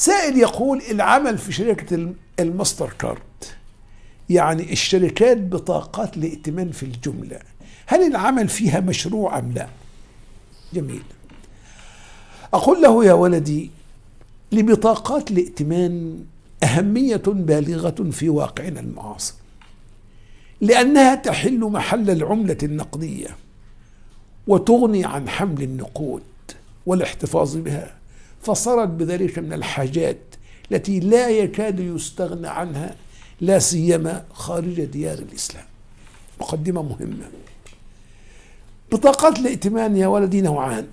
سائل يقول العمل في شركة الماستر كارد يعني الشركات بطاقات الائتمان في الجملة هل العمل فيها مشروع أم لا جميل أقول له يا ولدي لبطاقات الائتمان أهمية بالغة في واقعنا المعاصر لأنها تحل محل العملة النقدية وتغني عن حمل النقود والاحتفاظ بها فصارت بذلك من الحاجات التي لا يكاد يستغنى عنها لا سيما خارج ديار الإسلام مقدمة مهمة بطاقات الائتمان يا ولدي نوعان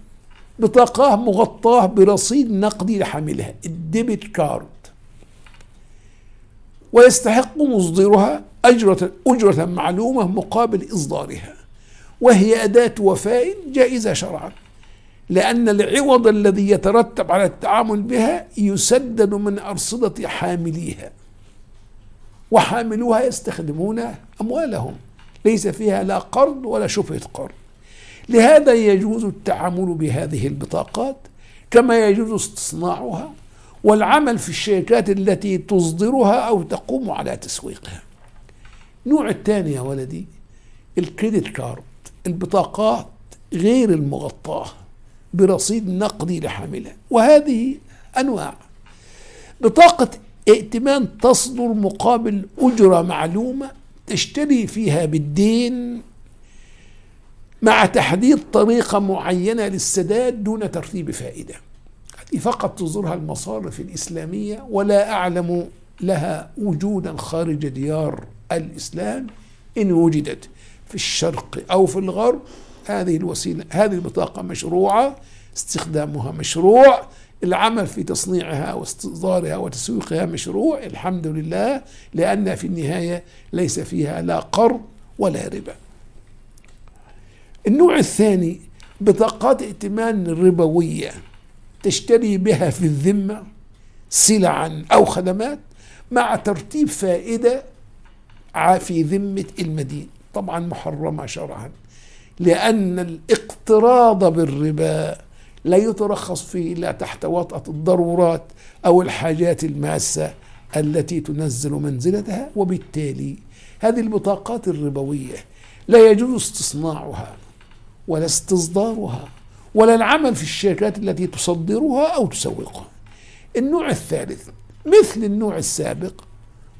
بطاقة مغطاة برصيد نقدي لحاملها الديبت كارد ويستحق مصدرها أجرة أجرة معلومة مقابل إصدارها وهي أداة وفاء جائزة شرعاً لأن العوض الذي يترتب على التعامل بها يسدد من أرصدة حامليها وحاملوها يستخدمون أموالهم ليس فيها لا قرض ولا شبهة قرض لهذا يجوز التعامل بهذه البطاقات كما يجوز استصناعها والعمل في الشركات التي تصدرها أو تقوم على تسويقها نوع الثاني يا ولدي الكريدت كارد البطاقات غير المغطاه برصيد نقدي لحاملها وهذه أنواع بطاقة ائتمان تصدر مقابل أجرة معلومة تشتري فيها بالدين مع تحديد طريقة معينة للسداد دون ترتيب فائدة هذه فقط تزورها المصارف الإسلامية ولا أعلم لها وجودا خارج ديار الإسلام إن وجدت في الشرق أو في الغرب هذه الوسيلة هذه البطاقة مشروعة استخدامها مشروع العمل في تصنيعها واستصدارها وتسويقها مشروع الحمد لله لأن في النهاية ليس فيها لا قرض ولا ربا النوع الثاني بطاقات ائتمان ربوية تشتري بها في الذمة سلعا أو خدمات مع ترتيب فائدة في ذمة المدين طبعا محرمة شرعا لأن الاقتراض بالربا لا يترخص فيه إلا تحت وطأة الضرورات أو الحاجات الماسة التي تنزل منزلتها وبالتالي هذه البطاقات الربوية لا يجوز استصناعها ولا استصدارها ولا العمل في الشركات التي تصدرها أو تسوقها النوع الثالث مثل النوع السابق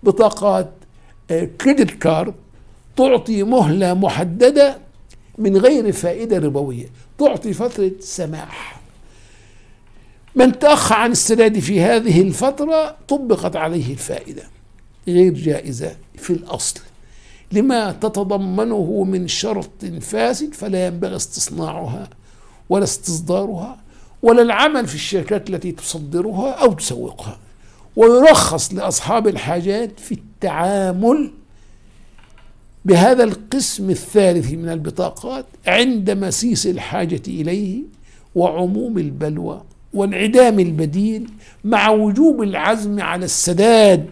بطاقات كريدت آه، كارد تعطي مهلة محددة من غير فائدة ربوية تعطي فترة سماح من تأخر عن السداد في هذه الفترة طبقت عليه الفائدة غير جائزة في الأصل لما تتضمنه من شرط فاسد فلا ينبغي استصناعها ولا استصدارها ولا العمل في الشركات التي تصدرها أو تسوقها ويرخص لأصحاب الحاجات في التعامل بهذا القسم الثالث من البطاقات عند مسيس الحاجة إليه وعموم البلوى وانعدام البديل مع وجوب العزم على السداد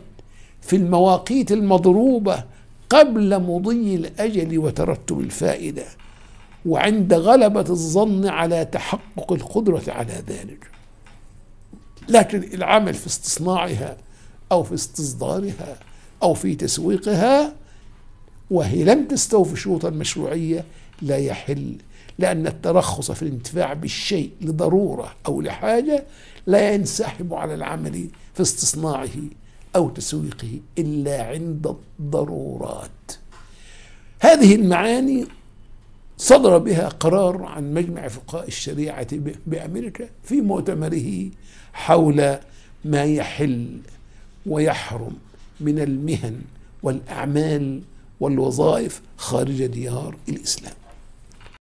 في المواقيت المضروبة قبل مضي الأجل وترتب الفائدة وعند غلبة الظن على تحقق القدرة على ذلك لكن العمل في استصناعها أو في استصدارها أو في تسويقها وهي لم تستوفي شروط المشروعية لا يحل لأن الترخص في الانتفاع بالشيء لضرورة أو لحاجة لا ينسحب على العمل في استصناعه أو تسويقه إلا عند الضرورات هذه المعاني صدر بها قرار عن مجمع فقهاء الشريعة بأمريكا في مؤتمره حول ما يحل ويحرم من المهن والأعمال والوظائف خارج ديار الإسلام